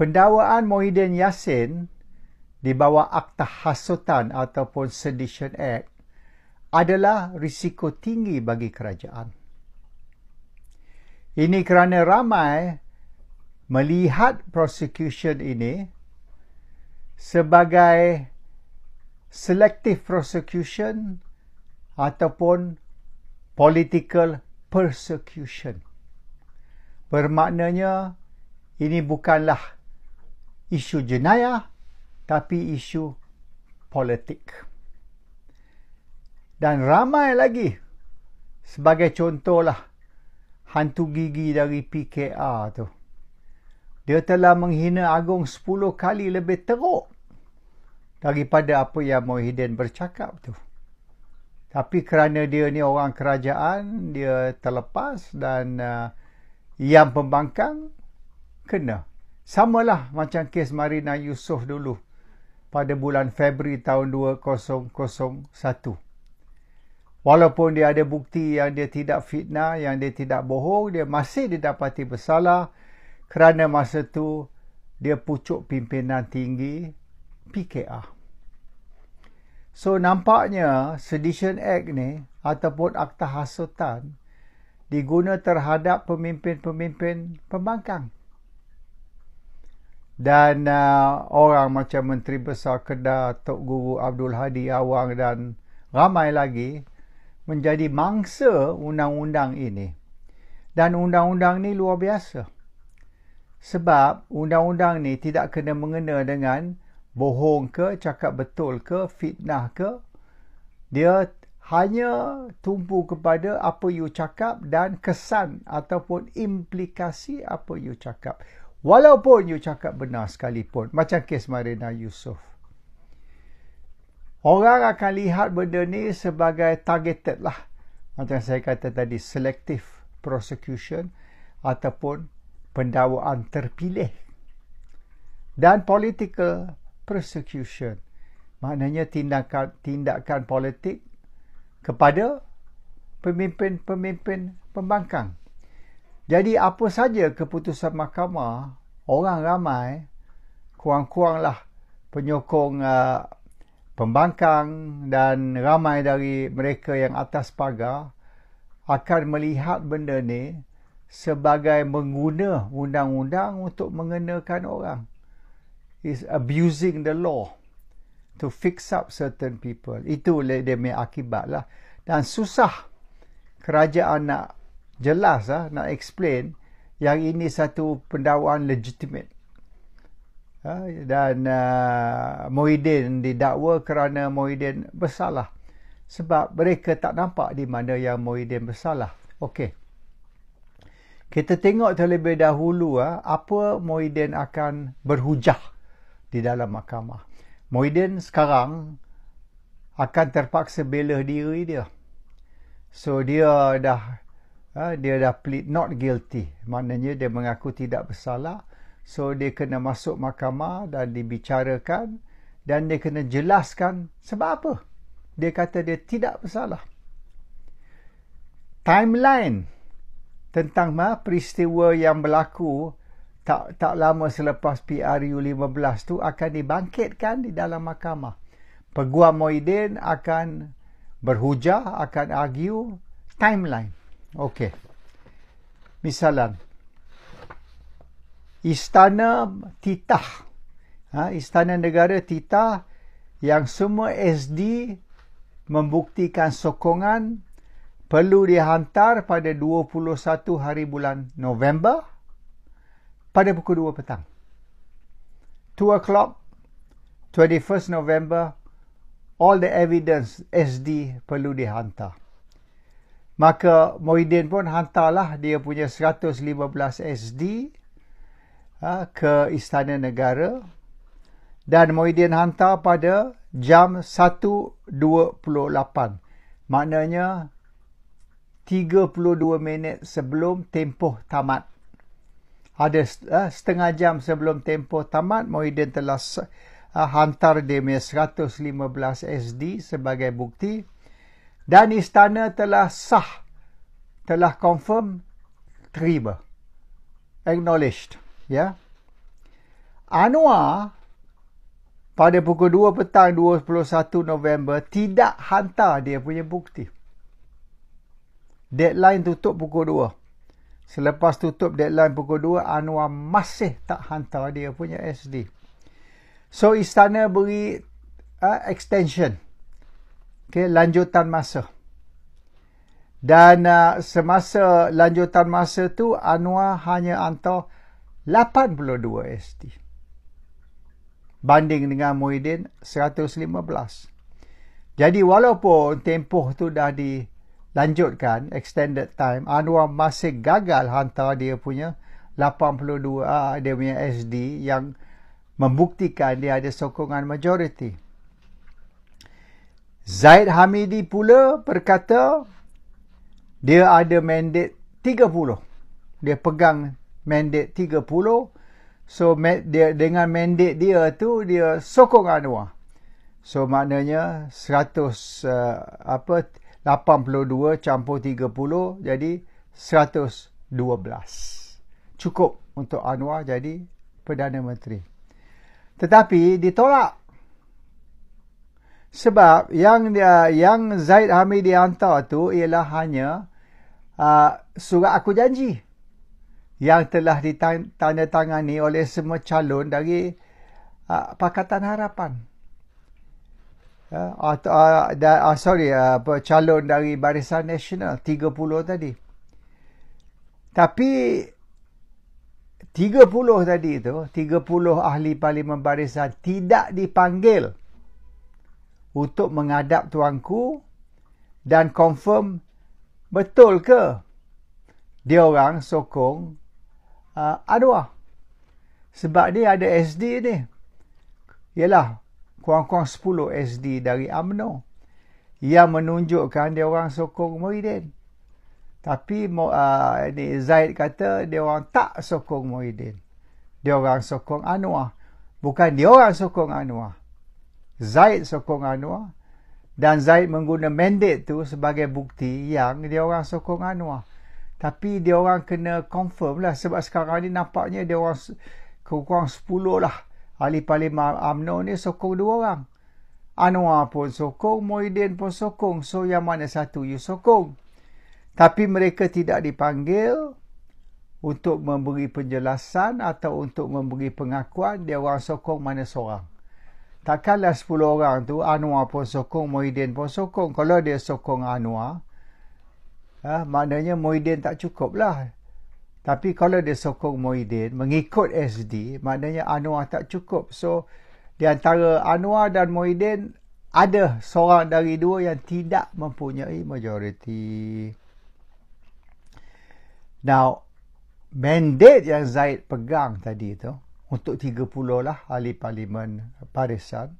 pendawaan Mohidin Yassin di bawah Akta Hasutan ataupun Sedition Act adalah risiko tinggi bagi kerajaan. Ini kerana ramai melihat prosecution ini sebagai selective prosecution ataupun political persecution. Bermaknanya ini bukanlah isu jenayah tapi isu politik. Dan ramai lagi sebagai contohlah hantu gigi dari PKR tu. Dia telah menghina Agong 10 kali lebih teruk daripada apa yang Mohidin bercakap tu. Tapi kerana dia ni orang kerajaan, dia terlepas dan uh, yang pembangkang kena. Samalah macam kes Marina Yusof dulu pada bulan Februari tahun 2001. Walaupun dia ada bukti yang dia tidak fitnah, yang dia tidak bohong, dia masih didapati bersalah kerana masa itu dia pucuk pimpinan tinggi PKA. So nampaknya Sedition Act ni ataupun Akta Hasutan diguna terhadap pemimpin-pemimpin pembangkang. -pemimpin dan uh, orang macam Menteri Besar Kedah Tok Guru Abdul Hadi Awang dan ramai lagi menjadi mangsa undang-undang ini. Dan undang-undang ni luar biasa. Sebab undang-undang ni tidak kena mengena dengan bohong ke, cakap betul ke, fitnah ke. Dia hanya tumpu kepada apa you cakap dan kesan ataupun implikasi apa you cakap. Walaupun you cakap benar sekalipun. Macam kes Marina Yusof. Orang akan lihat benda ni sebagai targeted lah. Macam saya kata tadi, selective prosecution ataupun pendawaan terpilih. Dan political persecution. Maknanya tindakan, tindakan politik kepada pemimpin-pemimpin pembangkang. Jadi apa saja keputusan mahkamah orang ramai kurang-kurang lah penyokong uh, pembangkang dan ramai dari mereka yang atas pagar akan melihat benda ni sebagai mengguna undang-undang untuk mengenakan orang. is abusing the law to fix up certain people. Itu dia punya akibat lah. Dan susah kerajaan nak jelas lah, nak explain yang ini satu pendakwaan legitimate Ha, dan uh, Muhyiddin didakwa kerana Muhyiddin bersalah sebab mereka tak nampak di mana yang Muhyiddin bersalah okey kita tengok terlebih dahulu uh, apa Muhyiddin akan berhujah di dalam mahkamah Muhyiddin sekarang akan terpaksa bela diri dia so dia dah ha, dia dah plead not guilty maknanya dia mengaku tidak bersalah so dia kena masuk mahkamah dan dibicarakan dan dia kena jelaskan sebab apa dia kata dia tidak bersalah timeline tentang ha, peristiwa yang berlaku tak tak lama selepas PRU 15 tu akan dibangkitkan di dalam mahkamah. Peguam Moidin akan berhujah, akan argue timeline. Okey. Misalan. Istana Titah. Ha, Istana Negara Titah yang semua SD membuktikan sokongan perlu dihantar pada 21 hari bulan November pada pukul 2 petang. 2 o'clock, 21st November, all the evidence SD perlu dihantar. Maka Mohidin pun hantarlah dia punya 115 SD ha, ke Istana Negara dan Mohidin hantar pada jam 1.28. Maknanya 32 minit sebelum tempoh tamat. Ada ha, setengah jam sebelum tempoh tamat, Mohidin telah ha, hantar dia punya 115 SD sebagai bukti dan istana telah sah telah confirm terima acknowledged ya Anwar pada pukul 2 petang 21 November tidak hantar dia punya bukti deadline tutup pukul 2 selepas tutup deadline pukul 2 Anwar masih tak hantar dia punya SD so istana beri uh, extension okay, lanjutan masa. Dan uh, semasa lanjutan masa tu Anwar hanya hantar 82 SD. Banding dengan Muhyiddin 115. Jadi walaupun tempoh tu dah dilanjutkan extended time, Anwar masih gagal hantar dia punya 82 uh, dia punya SD yang membuktikan dia ada sokongan majoriti. Zaid Hamidi pula berkata dia ada mandat 30. Dia pegang mandat 30. So dia dengan mandat dia tu dia sokong Anwar. So maknanya 100 uh, eh, apa 82 campur 30 jadi 112. Cukup untuk Anwar jadi Perdana Menteri. Tetapi ditolak sebab yang dia yang Zaid Hamid dia hantar tu ialah hanya uh, surat aku janji yang telah ditandatangani oleh semua calon dari uh, Pakatan Harapan. Uh, ya, ah, atau, uh, da, uh, sorry, uh, calon dari Barisan Nasional, 30 tadi. Tapi 30 tadi itu, 30 ahli parlimen barisan tidak dipanggil untuk menghadap tuanku dan confirm betul ke dia orang sokong uh, ah, adua sebab dia ada SD ni ialah kurang-kurang 10 SD dari AMNO yang menunjukkan dia orang sokong Muhyiddin tapi uh, ni Zaid kata dia orang tak sokong Muhyiddin dia orang sokong Anwar bukan dia orang sokong Anwar Zaid sokong Anwar dan Zaid menggunakan mandate tu sebagai bukti yang dia orang sokong Anwar. Tapi dia orang kena confirm lah sebab sekarang ni nampaknya dia orang kurang 10 lah. Ahli Parlimen UMNO ni sokong dua orang. Anwar pun sokong, Muhyiddin pun sokong. So yang mana satu you sokong? Tapi mereka tidak dipanggil untuk memberi penjelasan atau untuk memberi pengakuan dia orang sokong mana seorang takkanlah 10 orang tu Anwar pun sokong, Muhyiddin pun sokong. Kalau dia sokong Anwar, ha, maknanya Muhyiddin tak cukup lah. Tapi kalau dia sokong Muhyiddin, mengikut SD, maknanya Anwar tak cukup. So, di antara Anwar dan Muhyiddin, ada seorang dari dua yang tidak mempunyai majoriti. Now, mandate yang Zaid pegang tadi tu, untuk 30 lah ahli parlimen Parisan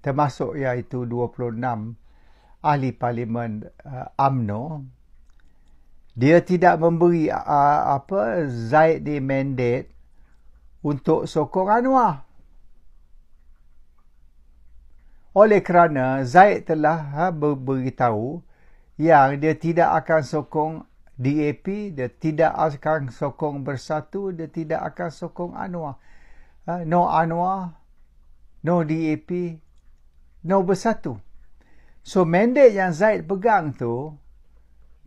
termasuk iaitu 26 ahli parlimen uh, eh, AMNO dia tidak memberi uh, apa Zaid di mandate untuk sokong Anwar oleh kerana Zaid telah ha, beritahu yang dia tidak akan sokong DAP, dia tidak akan sokong Bersatu, dia tidak akan sokong Anwar. Ah, no Anwar, no DAP, no Bersatu. So mandate yang Zaid pegang tu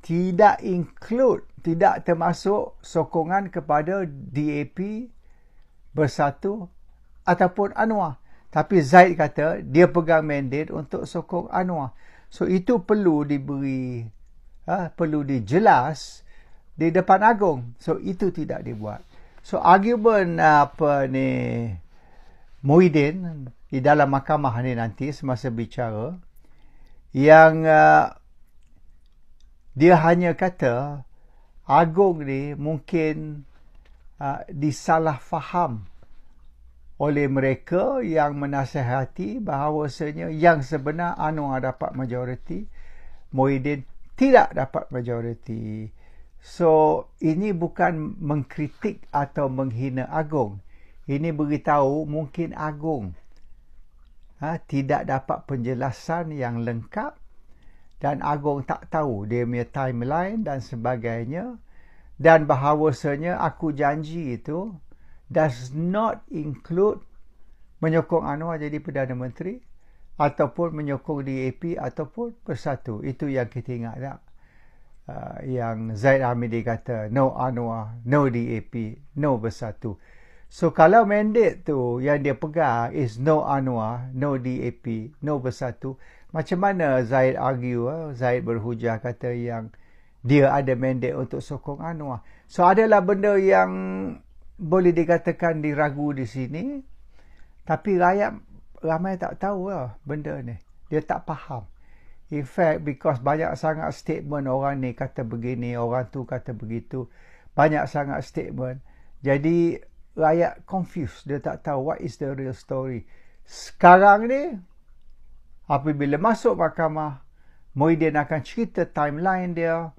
tidak include, tidak termasuk sokongan kepada DAP, Bersatu ataupun Anwar. Tapi Zaid kata dia pegang mandate untuk sokong Anwar. So itu perlu diberi, ha, perlu dijelas di depan agung. So itu tidak dibuat. So argument apa ni Muhyiddin di dalam mahkamah ni nanti semasa bicara yang uh, dia hanya kata Agung ni mungkin uh, disalah faham oleh mereka yang menasihati bahawasanya yang sebenar Anwar dapat majoriti, Muhyiddin tidak dapat majoriti. So ini bukan mengkritik atau menghina agung. Ini beritahu mungkin agung ha, tidak dapat penjelasan yang lengkap dan agung tak tahu dia punya timeline dan sebagainya dan bahawasanya aku janji itu does not include menyokong Anwar jadi Perdana Menteri ataupun menyokong DAP ataupun Persatu. Itu yang kita ingat tak? Uh, yang Zaid Hamidi kata no Anwar, no DAP, no Bersatu. So kalau mandate tu yang dia pegang is no Anwar, no DAP, no Bersatu, macam mana Zaid argue, eh? Zaid berhujah kata yang dia ada mandate untuk sokong Anwar. So adalah benda yang boleh dikatakan diragu di sini. Tapi rakyat ramai tak tahu lah benda ni. Dia tak faham. In fact, because banyak sangat statement orang ni kata begini, orang tu kata begitu. Banyak sangat statement. Jadi, rakyat confused. Dia tak tahu what is the real story. Sekarang ni, apabila masuk mahkamah, Muhyiddin akan cerita timeline dia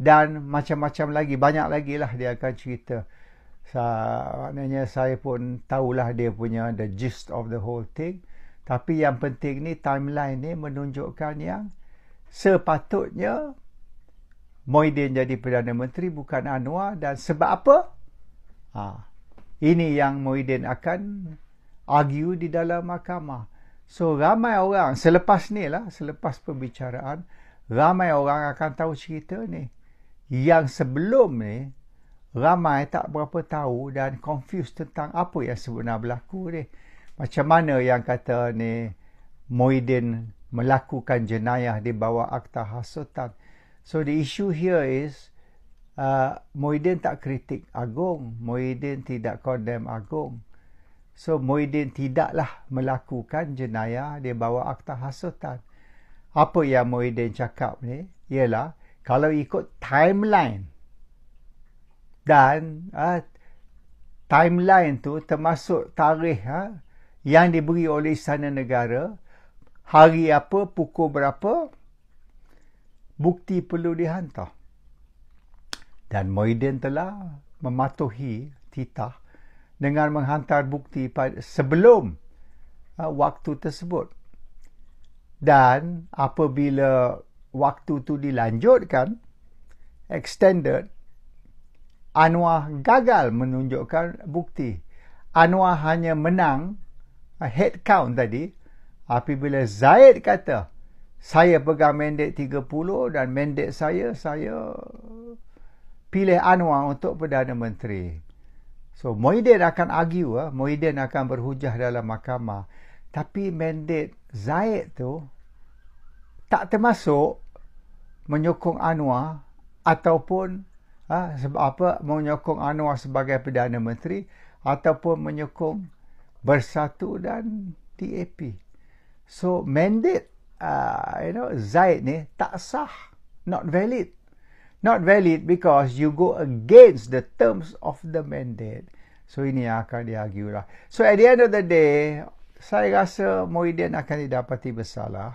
dan macam-macam lagi. Banyak lagi lah dia akan cerita. So, maknanya saya pun tahulah dia punya the gist of the whole thing. Tapi yang penting ni timeline ni menunjukkan yang sepatutnya Moidin jadi Perdana Menteri bukan Anwar dan sebab apa? Ha, ini yang Moidin akan argue di dalam mahkamah. So ramai orang selepas ni lah, selepas pembicaraan ramai orang akan tahu cerita ni. Yang sebelum ni, ramai tak berapa tahu dan confused tentang apa yang sebenarnya berlaku ni macam mana yang kata ni Muhyiddin melakukan jenayah di bawah akta hasutan. So the issue here is uh, Muhyiddin tak kritik Agong. Muhyiddin tidak condemn Agong. So Muhyiddin tidaklah melakukan jenayah di bawah akta hasutan. Apa yang Muhyiddin cakap ni ialah kalau ikut timeline dan uh, timeline tu termasuk tarikh ha, uh, yang diberi oleh istana negara hari apa pukul berapa bukti perlu dihantar dan Moiden telah mematuhi titah dengan menghantar bukti pada sebelum uh, waktu tersebut dan apabila waktu tu dilanjutkan extended Anwar gagal menunjukkan bukti Anwar hanya menang Ah, head count tadi apabila Zaid kata saya pegang mandat 30 dan mandat saya saya pilih Anwar untuk Perdana Menteri. So Muhyiddin akan argue, eh. Ah, Muhyiddin akan berhujah dalam mahkamah. Tapi mandat Zaid tu tak termasuk menyokong Anwar ataupun ha, apa menyokong Anwar sebagai Perdana Menteri ataupun menyokong bersatu dan TAP. So mandate uh, you know Zaid ni tak sah, not valid. Not valid because you go against the terms of the mandate. So ini yang akan diargue lah. So at the end of the day, saya rasa Muhyiddin akan didapati bersalah.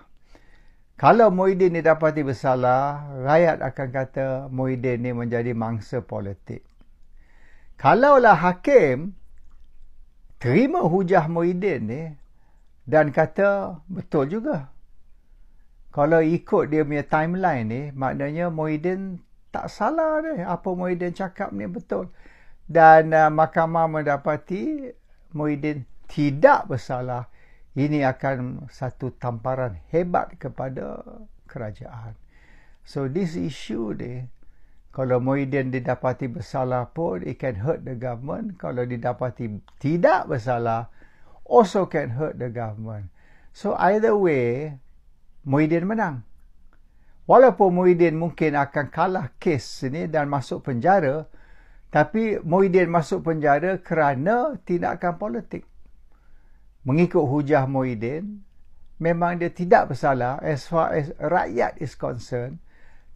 Kalau Muhyiddin didapati bersalah, rakyat akan kata Muhyiddin ni menjadi mangsa politik. Kalaulah hakim terima hujah Muhyiddin ni dan kata betul juga. Kalau ikut dia punya timeline ni, maknanya Muhyiddin tak salah ni. Apa Muhyiddin cakap ni betul. Dan uh, mahkamah mendapati Muhyiddin tidak bersalah. Ini akan satu tamparan hebat kepada kerajaan. So this issue ni, kalau Muhyiddin didapati bersalah pun, it can hurt the government. Kalau didapati tidak bersalah, also can hurt the government. So either way, Muhyiddin menang. Walaupun Muhyiddin mungkin akan kalah kes ini dan masuk penjara, tapi Muhyiddin masuk penjara kerana tindakan politik. Mengikut hujah Muhyiddin, memang dia tidak bersalah as far as rakyat is concerned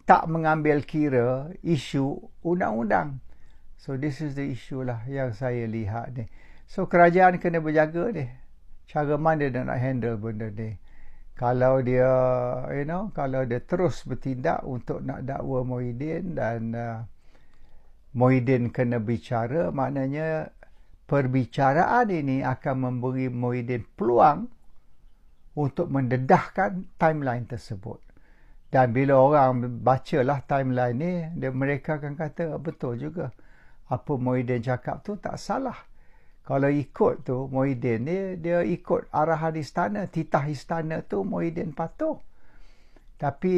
tak mengambil kira isu undang-undang. So this is the issue lah yang saya lihat ni. So kerajaan kena berjaga ni. Cara mana dia nak handle benda ni. Kalau dia, you know, kalau dia terus bertindak untuk nak dakwa Mohidin dan uh, Mohidin kena bicara, maknanya perbicaraan ini akan memberi Mohidin peluang untuk mendedahkan timeline tersebut. Dan bila orang baca lah timeline ni, dia, mereka akan kata oh, betul juga. Apa Muhyiddin cakap tu tak salah. Kalau ikut tu Muhyiddin ni, dia ikut arahan istana, titah istana tu Muhyiddin patuh. Tapi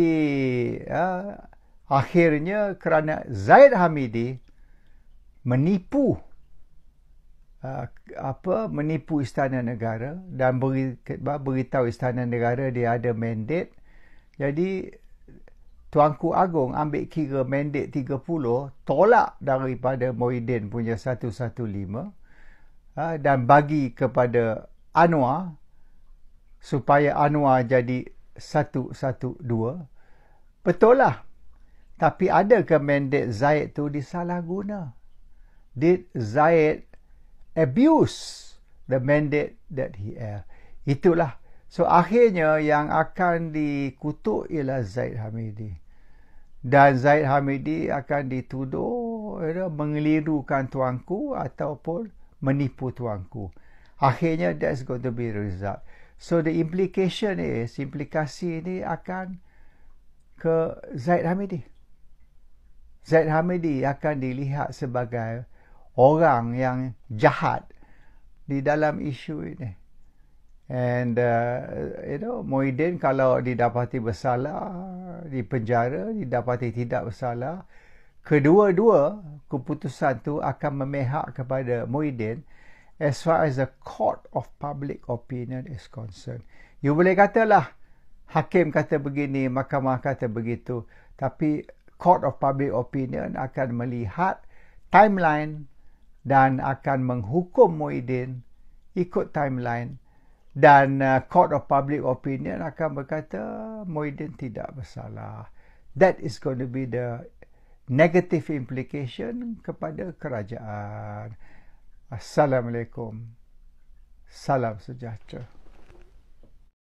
uh, akhirnya kerana Zaid Hamidi menipu ya, apa menipu istana negara dan beri beritahu istana negara dia ada mandate jadi Tuanku Agong ambil kira mandat 30 tolak daripada Muhyiddin punya 115 ha, dan bagi kepada Anwar supaya Anwar jadi 112 betul lah tapi ada ke mandat Zaid tu disalahguna did Zaid abuse the mandate that he had itulah So akhirnya yang akan dikutuk ialah Zaid Hamidi. Dan Zaid Hamidi akan dituduh ya, mengelirukan tuanku ataupun menipu tuanku. Akhirnya that's going to be the result. So the implication is, implikasi ini akan ke Zaid Hamidi. Zaid Hamidi akan dilihat sebagai orang yang jahat di dalam isu ini. And uh, you know, Muhyiddin kalau didapati bersalah di penjara, didapati tidak bersalah, kedua-dua keputusan tu akan memihak kepada Muhyiddin as far as the court of public opinion is concerned. You boleh katalah hakim kata begini, mahkamah kata begitu, tapi court of public opinion akan melihat timeline dan akan menghukum Muhyiddin ikut timeline dan uh, court of public opinion akan berkata Moiden tidak bersalah. That is going to be the negative implication kepada kerajaan. Assalamualaikum. Salam sejahtera.